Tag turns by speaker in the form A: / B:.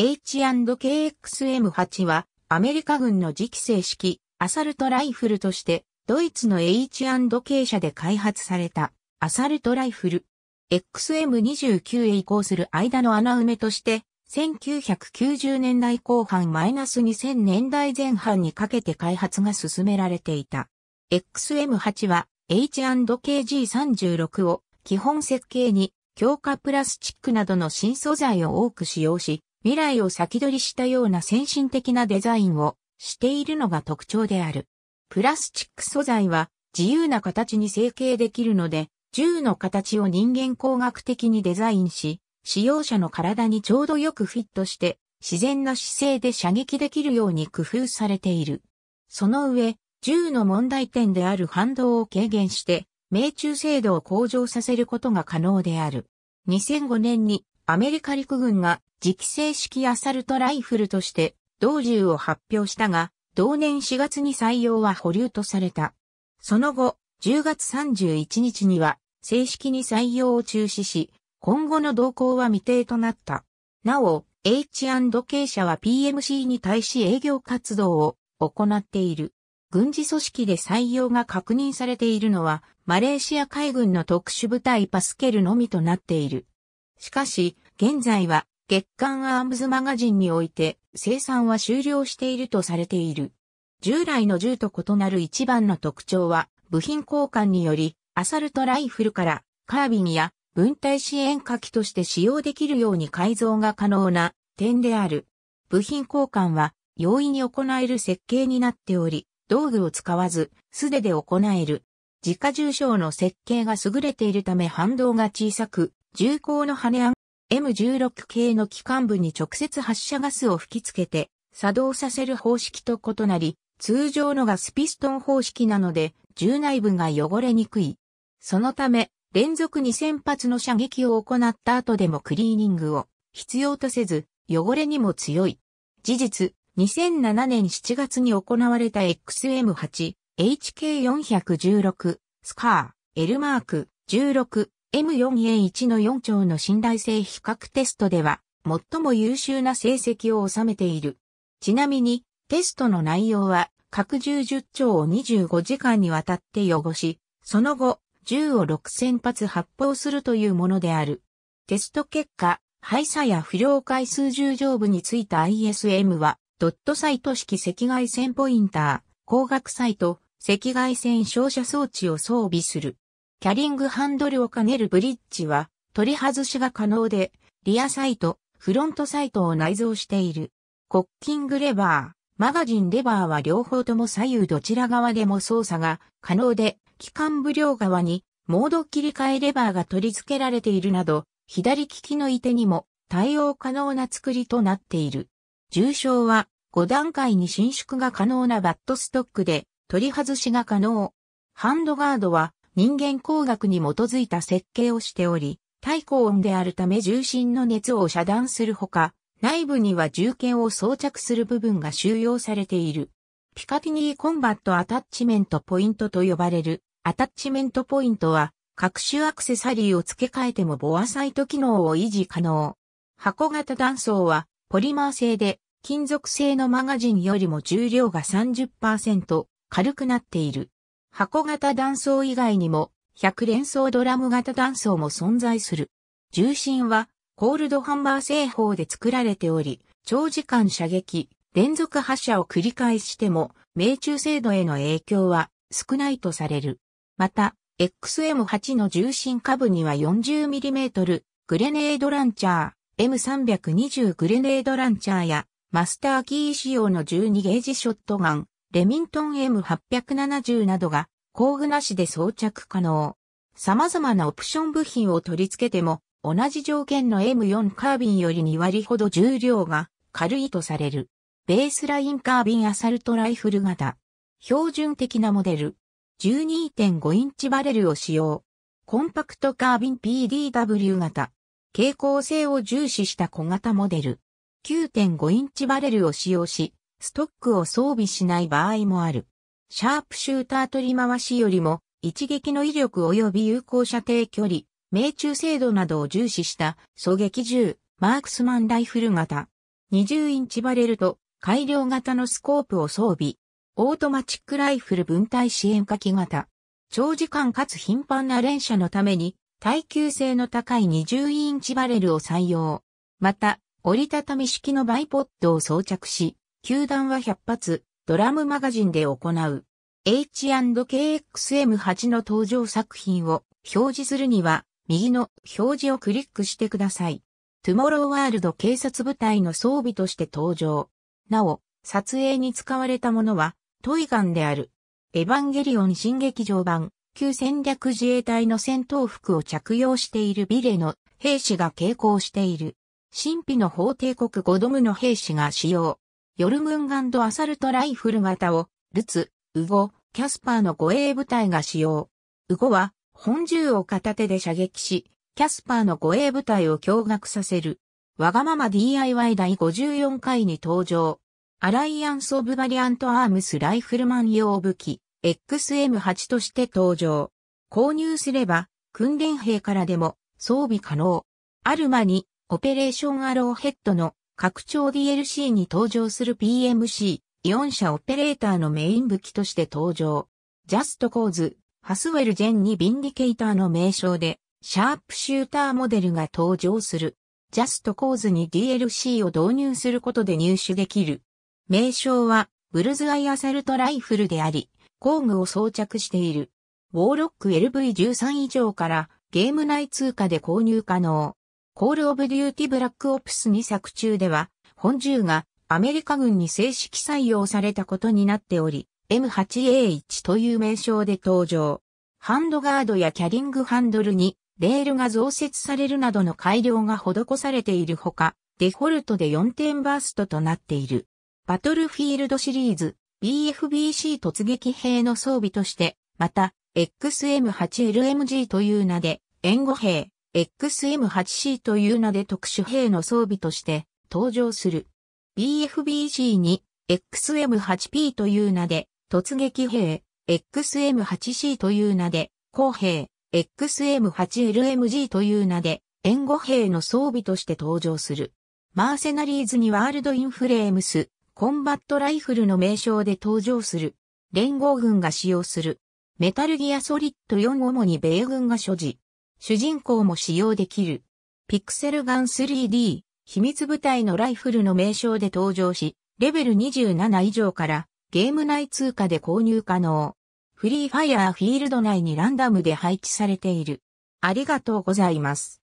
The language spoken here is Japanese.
A: H&KXM8 はアメリカ軍の次期正式アサルトライフルとしてドイツの H&K 社で開発されたアサルトライフル。XM29 へ移行する間の穴埋めとして1990年代後半 -2000 年代前半にかけて開発が進められていた。XM8 は H&KG36 を基本設計に強化プラスチックなどの新素材を多く使用し、未来を先取りしたような先進的なデザインをしているのが特徴である。プラスチック素材は自由な形に成形できるので、銃の形を人間工学的にデザインし、使用者の体にちょうどよくフィットして、自然な姿勢で射撃できるように工夫されている。その上、銃の問題点である反動を軽減して、命中精度を向上させることが可能である。2005年にアメリカ陸軍が磁気正式アサルトライフルとして同銃を発表したが、同年4月に採用は保留とされた。その後、10月31日には正式に採用を中止し、今後の動向は未定となった。なお、H&K 社は PMC に対し営業活動を行っている。軍事組織で採用が確認されているのは、マレーシア海軍の特殊部隊パスケルのみとなっている。しかし、現在は月刊アームズマガジンにおいて生産は終了しているとされている。従来の銃と異なる一番の特徴は部品交換によりアサルトライフルからカービンや分体支援火器として使用できるように改造が可能な点である。部品交換は容易に行える設計になっており、道具を使わず素手で行える。自家重症の設計が優れているため反動が小さく、重厚の羽案 M16 系の機関部に直接発射ガスを吹きつけて作動させる方式と異なり、通常のガスピストン方式なので、銃内部が汚れにくい。そのため、連続2000発の射撃を行った後でもクリーニングを必要とせず、汚れにも強い。事実、2007年7月に行われた XM8、HK416、スカー、L マーク、16、M4A1 の4兆の信頼性比較テストでは、最も優秀な成績を収めている。ちなみに、テストの内容は、各1 10兆を25時間にわたって汚し、その後、銃を6000発発砲するというものである。テスト結果、廃車や不良回数十上部についた ISM は、ドットサイト式赤外線ポインター、光学サイト、赤外線照射装置を装備する。キャリングハンドルを兼ねるブリッジは、取り外しが可能で、リアサイト、フロントサイトを内蔵している。コッキングレバー、マガジンレバーは両方とも左右どちら側でも操作が可能で、機関部両側にモード切り替えレバーが取り付けられているなど、左利きのいてにも対応可能な作りとなっている。重症は5段階に伸縮が可能なバットストックで取り外しが可能。ハンドガードは人間工学に基づいた設計をしており、対高音であるため重心の熱を遮断するほか、内部には銃剣を装着する部分が収容されている。ピカティニーコンバットアタッチメントポイントと呼ばれるアタッチメントポイントは各種アクセサリーを付け替えてもボアサイト機能を維持可能。箱型断層はポリマー製で金属製のマガジンよりも重量が30%軽くなっている。箱型断層以外にも、100連装ドラム型断層も存在する。重心は、コールドハンマー製法で作られており、長時間射撃、連続発射を繰り返しても、命中精度への影響は少ないとされる。また、XM8 の重心下部には 40mm グレネードランチャー、M320 グレネードランチャーや、マスターキー仕様の12ゲージショットガン、レミントン M870 などが工具なしで装着可能。様々なオプション部品を取り付けても同じ条件の M4 カービンより2割ほど重量が軽いとされる。ベースラインカービンアサルトライフル型。標準的なモデル。12.5インチバレルを使用。コンパクトカービン PDW 型。蛍光性を重視した小型モデル。9.5インチバレルを使用し、ストックを装備しない場合もある。シャープシューター取り回しよりも、一撃の威力及び有効射程距離、命中精度などを重視した、狙撃銃、マークスマンライフル型。20インチバレルと改良型のスコープを装備。オートマチックライフル分隊支援火器型。長時間かつ頻繁な連射のために、耐久性の高い20インチバレルを採用。また、折りたたみ式のバイポッドを装着し、球団は100発、ドラムマガジンで行う。H&KXM8 の登場作品を表示するには、右の表示をクリックしてください。トゥモローワールド警察部隊の装備として登場。なお、撮影に使われたものは、トイガンである。エヴァンゲリオン新劇場版、旧戦略自衛隊の戦闘服を着用しているビレの兵士が傾向している。神秘の法帝国ゴドムの兵士が使用。ヨルムンガンドアサルトライフル型を、ルツ、ウゴ、キャスパーの護衛部隊が使用。ウゴは、本銃を片手で射撃し、キャスパーの護衛部隊を驚愕させる。わがまま DIY 第54回に登場。アライアンス・オブ・バリアント・アームス・ライフルマン用武器、XM8 として登場。購入すれば、訓練兵からでも装備可能。アルマに、オペレーション・アローヘッドの拡張 DLC に登場する PMC、イオン社オペレーターのメイン武器として登場。ジャストコーズ、ハスウェルジェンにビンディケイターの名称で、シャープシューターモデルが登場する。ジャストコーズに DLC を導入することで入手できる。名称は、ブルズアイアサルトライフルであり、工具を装着している。ウォーロック LV13 以上からゲーム内通貨で購入可能。コールオブデューティブラックオプス2作中では、本銃がアメリカ軍に正式採用されたことになっており、M8A1 という名称で登場。ハンドガードやキャリングハンドルにレールが増設されるなどの改良が施されているほか、デフォルトで4点バーストとなっている。バトルフィールドシリーズ BFBC 突撃兵の装備として、また XM8LMG という名で援護兵、XM8C という名で特殊兵の装備として登場する。BFBC に XM8P という名で突撃兵、XM8C という名で工兵、XM8LMG という名で援護兵の装備として登場する。マーセナリーズにワールドインフレームス、コンバットライフルの名称で登場する。連合軍が使用する。メタルギアソリッド4主に米軍が所持。主人公も使用できる。ピクセルガン 3D、秘密部隊のライフルの名称で登場し、レベル27以上からゲーム内通貨で購入可能。フリーファイアーフィールド内にランダムで配置されている。ありがとうございます。